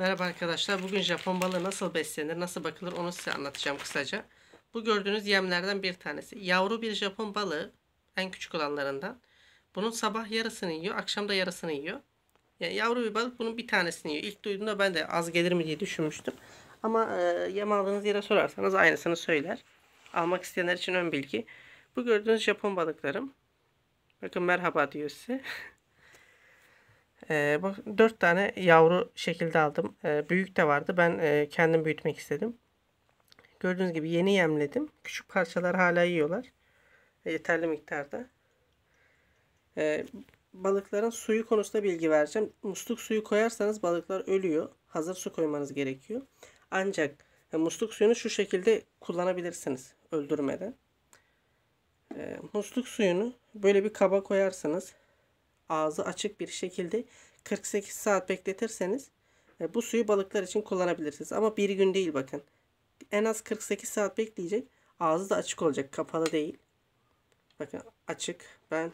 Merhaba arkadaşlar. Bugün Japon balığı nasıl beslenir, nasıl bakılır onu size anlatacağım kısaca. Bu gördüğünüz yemlerden bir tanesi. Yavru bir Japon balığı en küçük olanlarından. Bunun sabah yarısını yiyor, akşam da yarısını yiyor. Yani yavru bir balık bunun bir tanesini yiyor. İlk duyduğumda ben de az gelir mi diye düşünmüştüm. Ama e, yem aldığınız yere sorarsanız aynısını söyler. Almak isteyenler için ön bilgi. Bu gördüğünüz Japon balıklarım. Bakın merhaba diyor size. E, bak 4 tane yavru şekilde aldım. E, büyük de vardı. Ben e, kendim büyütmek istedim. Gördüğünüz gibi yeni yemledim. Küçük parçalar hala yiyorlar. E, yeterli miktarda. E, balıkların suyu konusunda bilgi vereceğim. Musluk suyu koyarsanız balıklar ölüyor. Hazır su koymanız gerekiyor. Ancak e, musluk suyunu şu şekilde kullanabilirsiniz öldürmeden. E, musluk suyunu böyle bir kaba koyarsınız ağzı açık bir şekilde 48 saat bekletirseniz e, bu suyu balıklar için kullanabilirsiniz. Ama bir gün değil bakın. En az 48 saat bekleyecek. Ağzı da açık olacak. Kapalı değil. Bakın açık. Ben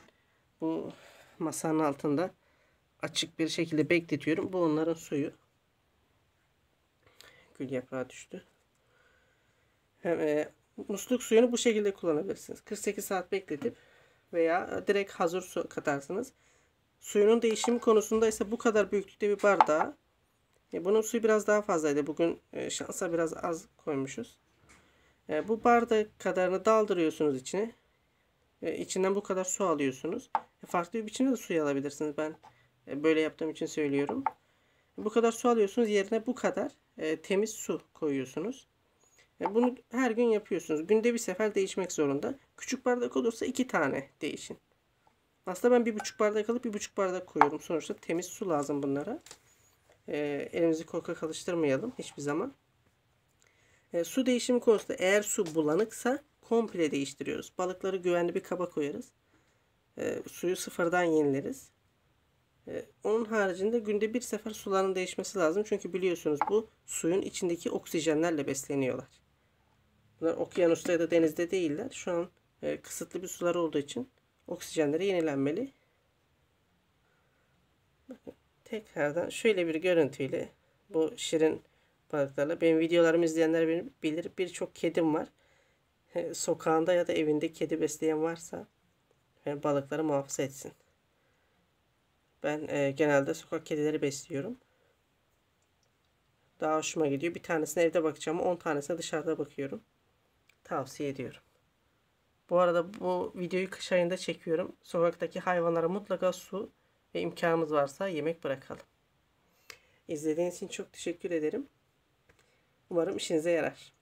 bu masanın altında açık bir şekilde bekletiyorum. Bu onların suyu. Gül yaprağı düştü. Hem, e, musluk suyunu bu şekilde kullanabilirsiniz. 48 saat bekletip veya direkt hazır su katarsınız. Suyunun değişimi konusunda ise bu kadar büyüklükte bir bardağa. E, bunun suyu biraz daha fazlaydı. Bugün e, şansa biraz az koymuşuz. E, bu bardak kadarını daldırıyorsunuz içine. E, içinden bu kadar su alıyorsunuz. E, farklı bir biçimde de suyu alabilirsiniz. Ben e, böyle yaptığım için söylüyorum. Bu kadar su alıyorsunuz. Yerine bu kadar e, temiz su koyuyorsunuz. E, bunu her gün yapıyorsunuz. Günde bir sefer değişmek zorunda. Küçük bardak olursa iki tane değişin. Aslında ben bir buçuk bardak alıp bir buçuk bardak koyuyorum. Sonuçta temiz su lazım bunlara. E, elimizi korkak alıştırmayalım hiçbir zaman. E, su değişimi konusunda eğer su bulanıksa komple değiştiriyoruz. Balıkları güvenli bir kaba koyarız. E, suyu sıfırdan yenileriz. E, onun haricinde günde bir sefer suların değişmesi lazım. Çünkü biliyorsunuz bu suyun içindeki oksijenlerle besleniyorlar. Bunlar okyanusta ya da denizde değiller. Şu an e, kısıtlı bir sular olduğu için oksijenleri yenilenmeli. Bakın tekrardan şöyle bir görüntüyle bu şirin balıklarla. Benim videolarımı izleyenler bilir birçok kedim var. Sokağında ya da evinde kedi besleyen varsa yani balıkları muhafaza etsin. Ben e, genelde sokak kedileri besliyorum. Daha hoşuma gidiyor. Bir tanesine evde bakacağım. 10 tanesine dışarıda bakıyorum. Tavsiye ediyorum. Bu arada bu videoyu kış ayında çekiyorum. Sokaktaki hayvanlara mutlaka su ve imkanımız varsa yemek bırakalım. İzlediğiniz için çok teşekkür ederim. Umarım işinize yarar.